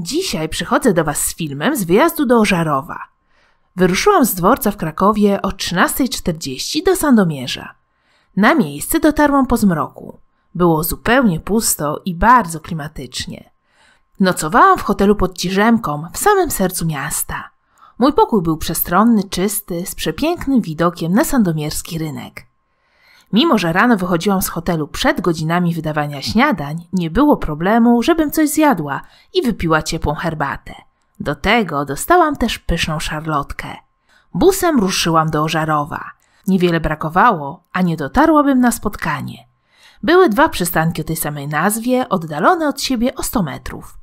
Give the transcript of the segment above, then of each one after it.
Dzisiaj przychodzę do Was z filmem z wyjazdu do Ożarowa. Wyruszyłam z dworca w Krakowie o 13.40 do Sandomierza. Na miejsce dotarłam po zmroku. Było zupełnie pusto i bardzo klimatycznie. Nocowałam w hotelu pod Ciżemką, w samym sercu miasta. Mój pokój był przestronny, czysty, z przepięknym widokiem na sandomierski rynek. Mimo, że rano wychodziłam z hotelu przed godzinami wydawania śniadań, nie było problemu, żebym coś zjadła i wypiła ciepłą herbatę. Do tego dostałam też pyszną szarlotkę. Busem ruszyłam do Ożarowa. Niewiele brakowało, a nie dotarłabym na spotkanie. Były dwa przystanki o tej samej nazwie, oddalone od siebie o 100 metrów.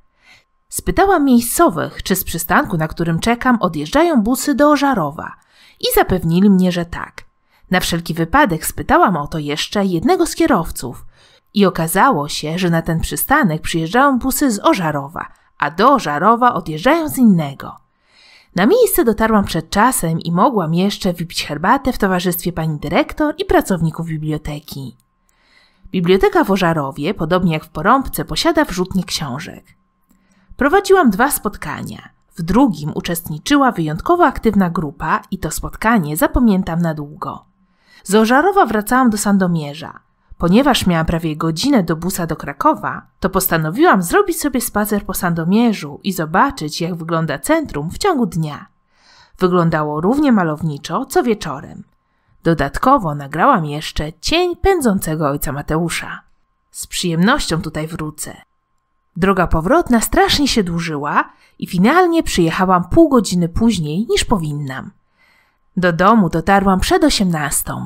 Spytałam miejscowych, czy z przystanku, na którym czekam, odjeżdżają busy do Ożarowa. I zapewnili mnie, że tak. Na wszelki wypadek spytałam o to jeszcze jednego z kierowców i okazało się, że na ten przystanek przyjeżdżają busy z Ożarowa, a do Ożarowa odjeżdżają z innego. Na miejsce dotarłam przed czasem i mogłam jeszcze wypić herbatę w towarzystwie pani dyrektor i pracowników biblioteki. Biblioteka w Ożarowie, podobnie jak w Porąbce, posiada wrzutnie książek. Prowadziłam dwa spotkania. W drugim uczestniczyła wyjątkowo aktywna grupa i to spotkanie zapamiętam na długo. Z Ożarowa wracałam do Sandomierza. Ponieważ miałam prawie godzinę do busa do Krakowa, to postanowiłam zrobić sobie spacer po Sandomierzu i zobaczyć, jak wygląda centrum w ciągu dnia. Wyglądało równie malowniczo, co wieczorem. Dodatkowo nagrałam jeszcze cień pędzącego ojca Mateusza. Z przyjemnością tutaj wrócę. Droga powrotna strasznie się dłużyła i finalnie przyjechałam pół godziny później niż powinnam. Do domu dotarłam przed osiemnastą.